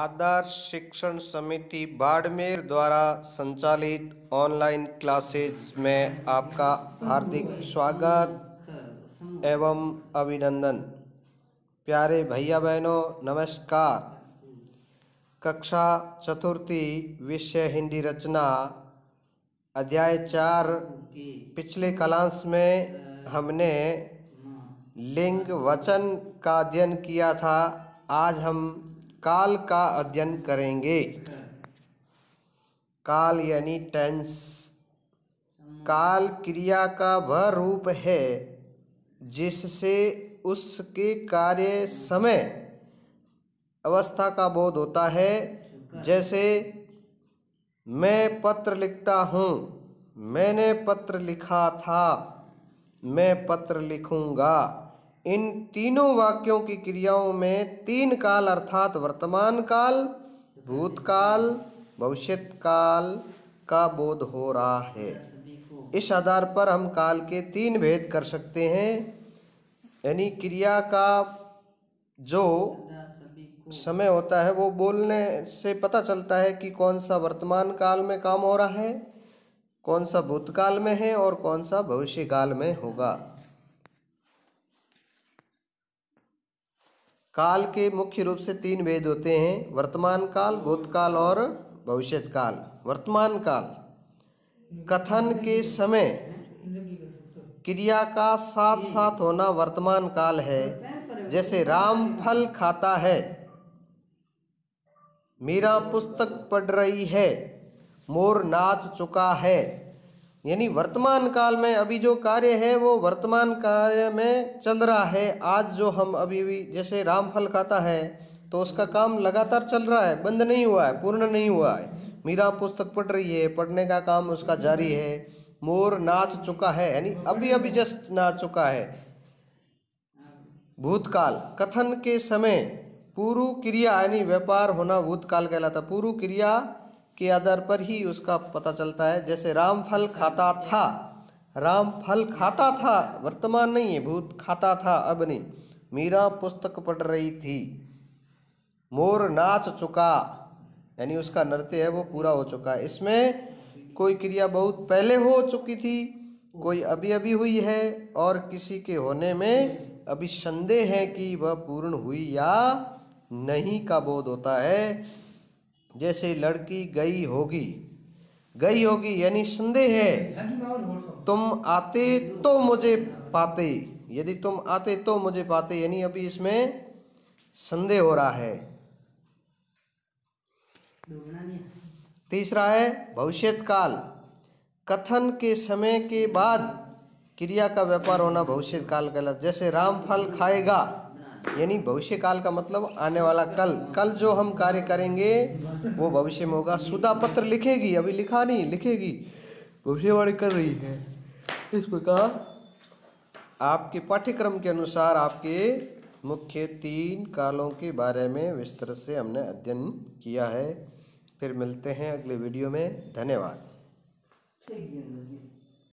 आदर्श शिक्षण समिति बाड़मेर द्वारा संचालित ऑनलाइन क्लासेज में आपका हार्दिक स्वागत एवं अभिनंदन प्यारे भैया बहनों नमस्कार कक्षा चतुर्थी विषय हिंदी रचना अध्याय चार पिछले कलांश में हमने लिंग वचन का अध्ययन किया था आज हम काल का अध्ययन करेंगे काल यानी टेंस काल क्रिया का वह रूप है जिससे उसके कार्य समय अवस्था का बोध होता है जैसे मैं पत्र लिखता हूँ मैंने पत्र लिखा था मैं पत्र लिखूँगा इन तीनों वाक्यों की क्रियाओं में तीन काल अर्थात वर्तमान काल भूतकाल भविष्यकाल का बोध हो रहा है इस आधार पर हम काल के तीन भेद कर सकते हैं यानी क्रिया का जो समय होता है वो बोलने से पता चलता है कि कौन सा वर्तमान काल में काम हो रहा है कौन सा भूतकाल में है और कौन सा भविष्य काल में होगा काल के मुख्य रूप से तीन वेद होते हैं वर्तमान काल भूतकाल और भविष्य काल वर्तमान काल कथन के समय क्रिया का साथ साथ होना वर्तमान काल है जैसे राम फल खाता है मीरा पुस्तक पढ़ रही है मोर नाच चुका है यानी वर्तमान काल में अभी जो कार्य है वो वर्तमान कार्य में चल रहा है आज जो हम अभी भी जैसे रामफल खाता है तो उसका काम लगातार चल रहा है बंद नहीं हुआ है पूर्ण नहीं हुआ है मीरा पुस्तक पढ़ रही है पढ़ने का काम उसका जारी है मोर नाच चुका है यानी अभी अभी जस्ट नाच चुका है भूतकाल कथन के समय पूर्व क्रिया यानी व्यापार होना भूतकाल कहलाता पूर्व क्रिया के आधार पर ही उसका पता चलता है जैसे राम फल खाता था राम फल खाता था वर्तमान नहीं है भूत खाता था अब नहीं मीरा पुस्तक पढ़ रही थी मोर नाच चुका यानी उसका नृत्य है वो पूरा हो चुका है इसमें कोई क्रिया बहुत पहले हो चुकी थी कोई अभी अभी हुई है और किसी के होने में अभी संदेह है कि वह पूर्ण हुई या नहीं का बोध होता है जैसे लड़की गई होगी गई होगी यानी संदेह है तुम आते तो मुझे पाते यदि तुम आते तो मुझे पाते यानी अभी इसमें संदेह हो रहा है तीसरा है भविष्यत काल कथन के समय के बाद क्रिया का व्यापार होना भविष्य काल कहलाता जैसे रामफल खाएगा यानी भविष्य काल का मतलब आने वाला कल कल जो हम कार्य करेंगे वो भविष्य में होगा सुधा पत्र लिखेगी अभी लिखा नहीं लिखेगी भविष्यवाणी कर रही है इस प्रकार आपके पाठ्यक्रम के अनुसार आपके मुख्य तीन कालों के बारे में विस्तार से हमने अध्ययन किया है फिर मिलते हैं अगले वीडियो में धन्यवाद